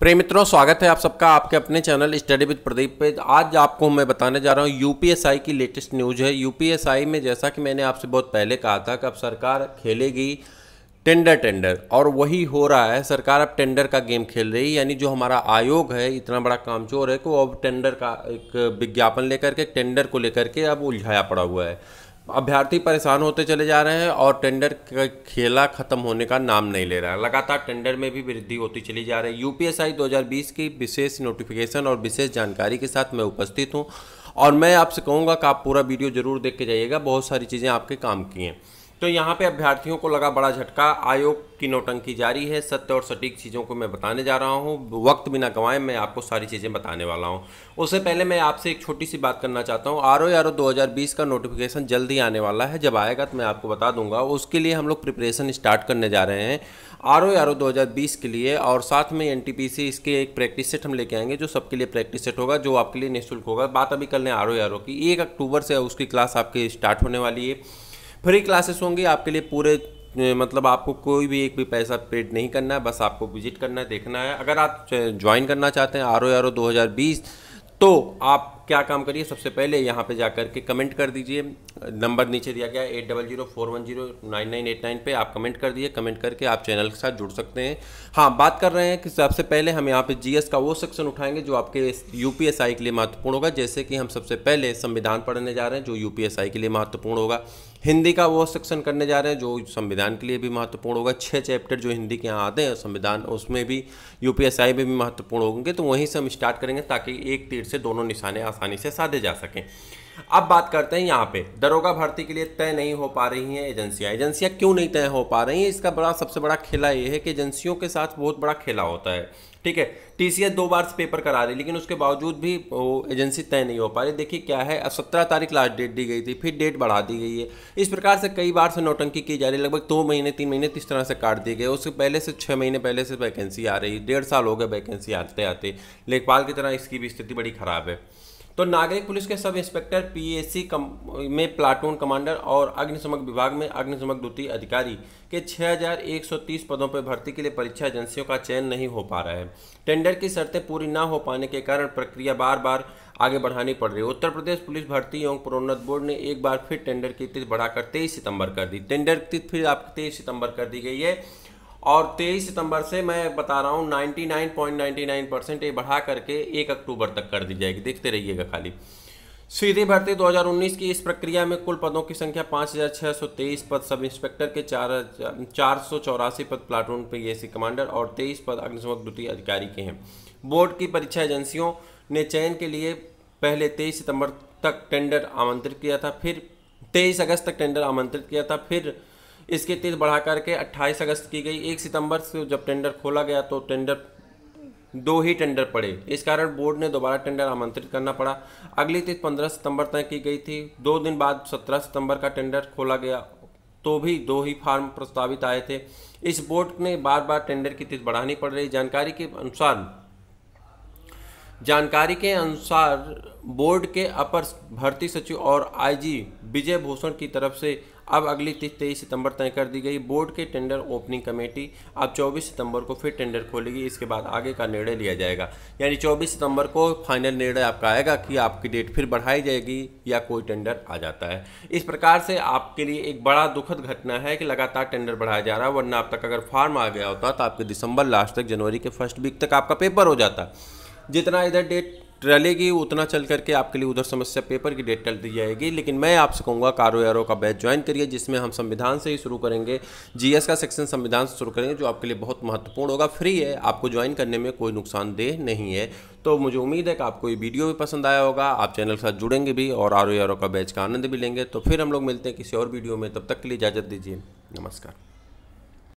प्रेम मित्रों स्वागत है आप सबका आपके अपने चैनल स्टडी विद प्रदीप पे आज आपको मैं बताने जा रहा हूँ यूपीएसआई की लेटेस्ट न्यूज़ है यूपीएसआई में जैसा कि मैंने आपसे बहुत पहले कहा था कि अब सरकार खेलेगी टेंडर टेंडर और वही हो रहा है सरकार अब टेंडर का गेम खेल रही है यानी जो हमारा आयोग है इतना बड़ा कामचोर है वो अब टेंडर का एक विज्ञापन लेकर के टेंडर को लेकर के अब उलझाया पड़ा हुआ है अभ्यर्थी परेशान होते चले जा रहे हैं और टेंडर का खेला खत्म होने का नाम नहीं ले रहा है लगातार टेंडर में भी वृद्धि होती चली जा रही है यूपीएसआई 2020 की विशेष नोटिफिकेशन और विशेष जानकारी के साथ मैं उपस्थित हूँ और मैं आपसे कहूँगा कि आप पूरा वीडियो जरूर देख के जाइएगा बहुत सारी चीज़ें आपके काम की हैं तो यहाँ पे अभ्यर्थियों को लगा बड़ा झटका आयोग की नोटंकी जारी है सत्य और सटीक चीज़ों को मैं बताने जा रहा हूँ वक्त बिना गंवाएं मैं आपको सारी चीज़ें बताने वाला हूँ उससे पहले मैं आपसे एक छोटी सी बात करना चाहता हूँ आर ओ आर ओ दो का नोटिफिकेशन जल्दी आने वाला है जब आएगा तो मैं आपको बता दूंगा उसके लिए हम लोग प्रिपरेशन स्टार्ट करने जा रहे हैं आर ओ आर ओ दो के लिए और साथ में एन इसके एक प्रैक्टिस सेट हम लेके आएंगे जो सबके लिए प्रैक्टिस सेट होगा जो आपके लिए निःशुल्क होगा बात अभी कर लें आर ओ आर ओ की एक अक्टूबर से उसकी क्लास आपकी स्टार्ट होने वाली है फ्री क्लासेस होंगी आपके लिए पूरे मतलब आपको कोई भी एक भी पैसा पेड नहीं करना है बस आपको विजिट करना है देखना है अगर आप ज्वाइन करना चाहते हैं आर ओ आर ओ दो हज़ार बीस तो आप क्या काम करिए सबसे पहले यहाँ पे जा कर के कमेंट कर दीजिए नंबर नीचे दिया गया eight double zero four one zero nine nine eight nine पर आप कमेंट कर दिए कमेंट करके आप चैनल के साथ जुड़ सकते हैं हाँ बात कर रहे हैं कि सबसे पहले हम यहाँ पे जीएस का वो सेक्शन उठाएंगे जो आपके यूपीएसआई के लिए महत्वपूर्ण होगा जैसे कि हम सबसे पहले संविधान पढ़ने जा रहे हैं जो यूपीएसआई के लिए महत्वपूर्ण होगा हिंदी का वो सेक्शन करने जा रहे हैं जो संविधान के लिए भी महत्वपूर्ण होगा छः चैप्टर जो हिंदी के यहाँ आते हैं संविधान उसमें भी यूपीएसआई में भी महत्वपूर्ण होंगे तो वहीं से हम स्टार्ट करेंगे ताकि एक तीर से दोनों निशाने आसानी से साधे जा सकें अब बात करते हैं यहाँ पे दरोगा भर्ती के लिए तय नहीं हो पा रही हैं एजेंसियाँ एजेंसियाँ क्यों नहीं तय हो पा रही हैं इसका बड़ा सबसे बड़ा खेला ये है कि एजेंसियों के साथ बहुत बड़ा खेला होता है ठीक है टी दो बार पेपर करा रही लेकिन उसके बावजूद भी वो एजेंसी तय नहीं हो पा रही देखिए क्या है अब सत्रह तारीख लास्ट डेट दी गई थी फिर डेट बढ़ा दी गई है इस प्रकार से कई बार से नोटंकी की जा रही है लगभग दो महीने तीन महीने इस तरह से काट दिए गए उससे पहले से छः महीने पहले से वैकेंसी आ रही डेढ़ साल हो गए वैकेंसी आते आते लेखपाल की तरह इसकी भी स्थिति बड़ी खराब है तो नागरिक पुलिस के सब इंस्पेक्टर पीएसी कम, में प्लाटून कमांडर और अग्निशमक विभाग में अग्निशमक द्वितीय अधिकारी के 6,130 पदों पर भर्ती के लिए परीक्षा एजेंसियों का चयन नहीं हो पा रहा है टेंडर की शर्तें पूरी ना हो पाने के कारण प्रक्रिया बार बार आगे बढ़ानी पड़ रही है उत्तर प्रदेश पुलिस भर्ती एवं प्रोन्नत बोर्ड ने एक बार फिर टेंडर की तिथि बढ़ाकर तेईस सितंबर कर दी टेंडर की तिथि फिर आप तेईस सितंबर कर दी गई है और 23 सितंबर से मैं बता रहा हूँ 99.99 परसेंट ये बढ़ा करके एक अक्टूबर तक कर दी जाएगी देखते रहिएगा खाली सीधी भर्ती 2019 की इस प्रक्रिया में कुल पदों की संख्या 5,623 पद सब इंस्पेक्टर के चार चार सौ चौरासी पद प्लाटून सी कमांडर और 23 पद अग्निशमक द्वितीय अधिकारी के हैं बोर्ड की परीक्षा एजेंसियों ने चयन के लिए पहले 23 सितंबर तक टेंडर आमंत्रित किया था फिर 23 अगस्त तक टेंडर आमंत्रित किया था फिर इसकी तिथि बढ़ा करके 28 अगस्त की गई 1 सितंबर से जब टेंडर खोला गया तो टेंडर दो ही टेंडर पड़े इस कारण बोर्ड ने दोबारा टेंडर आमंत्रित करना पड़ा अगली तिथि 15 सितंबर तक की गई थी दो दिन बाद 17 सितंबर का टेंडर खोला गया तो भी दो ही फार्म प्रस्तावित आए थे इस बोर्ड ने बार बार टेंडर की तिथि बढ़ानी पड़ रही जानकारी के अनुसार जानकारी के अनुसार बोर्ड के अपर भर्ती सचिव और आईजी विजय भूषण की तरफ से अब अगली तिथि तेईस सितंबर तय कर दी गई बोर्ड के टेंडर ओपनिंग कमेटी अब 24 सितंबर को फिर टेंडर खोलेगी इसके बाद आगे का निर्णय लिया जाएगा यानी 24 सितंबर को फाइनल निर्णय आपका आएगा कि आपकी डेट फिर बढ़ाई जाएगी या कोई टेंडर आ जाता है इस प्रकार से आपके लिए एक बड़ा दुखद घटना है कि लगातार टेंडर बढ़ाया जा रहा है वरना अब तक अगर फॉर्म आ गया होता तो आपके दिसंबर लास्ट तक जनवरी के फर्स्ट वीक तक आपका पेपर हो जाता जितना इधर डेट टलेगी उतना चल करके आपके लिए उधर समस्या पेपर की डेट टल दी जाएगी लेकिन मैं आपसे कहूँगा कारो एरो का बैच ज्वाइन करिए जिसमें हम संविधान से ही शुरू करेंगे जीएस का सेक्शन संविधान से शुरू करेंगे जो आपके लिए बहुत महत्वपूर्ण होगा फ्री है आपको ज्वाइन करने में कोई नुकसानदेह नहीं है तो मुझे उम्मीद है कि आपको ये वीडियो भी पसंद आया होगा आप चैनल के साथ जुड़ेंगे भी और आर का बैच का आनंद भी लेंगे तो फिर हम लोग मिलते हैं किसी और वीडियो में तब तक के लिए इजाज़त दीजिए नमस्कार